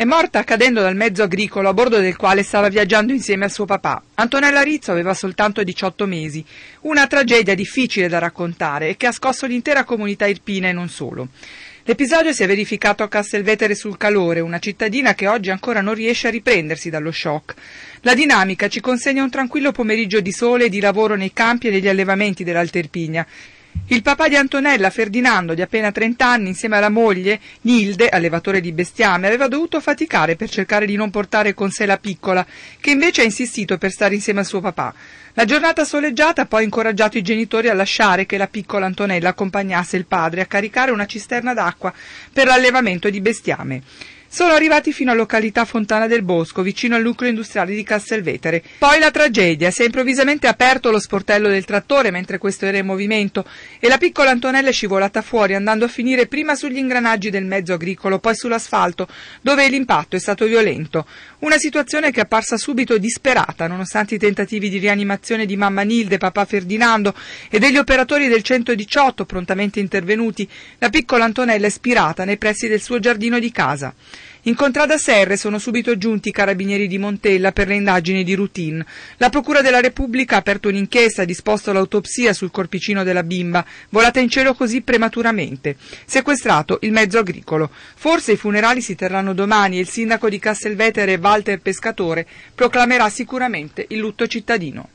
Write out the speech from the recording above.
È morta cadendo dal mezzo agricolo a bordo del quale stava viaggiando insieme a suo papà. Antonella Rizzo aveva soltanto 18 mesi. Una tragedia difficile da raccontare e che ha scosso l'intera comunità irpina e non solo. L'episodio si è verificato a Castelvetere sul Calore, una cittadina che oggi ancora non riesce a riprendersi dallo shock. La dinamica ci consegna un tranquillo pomeriggio di sole e di lavoro nei campi e negli allevamenti dell'Alterpigna il papà di Antonella, Ferdinando, di appena 30 anni, insieme alla moglie, Nilde, allevatore di bestiame, aveva dovuto faticare per cercare di non portare con sé la piccola, che invece ha insistito per stare insieme al suo papà. La giornata soleggiata ha poi incoraggiato i genitori a lasciare che la piccola Antonella accompagnasse il padre a caricare una cisterna d'acqua per l'allevamento di bestiame. Sono arrivati fino alla località Fontana del Bosco, vicino al nucleo industriale di Castelvetere. Poi la tragedia, si è improvvisamente aperto lo sportello del trattore mentre questo era in movimento e la piccola Antonella è scivolata fuori andando a finire prima sugli ingranaggi del mezzo agricolo, poi sull'asfalto, dove l'impatto è stato violento. Una situazione che è apparsa subito disperata, nonostante i tentativi di rianimazione di mamma Nilde, papà Ferdinando e degli operatori del 118 prontamente intervenuti, la piccola Antonella è spirata nei pressi del suo giardino di casa. In contrada Serre sono subito giunti i carabinieri di Montella per le indagini di routine. La Procura della Repubblica ha aperto un'inchiesta e disposto l'autopsia sul corpicino della bimba, volata in cielo così prematuramente. Sequestrato il mezzo agricolo. Forse i funerali si terranno domani e il sindaco di Castelvetere, Walter Pescatore, proclamerà sicuramente il lutto cittadino.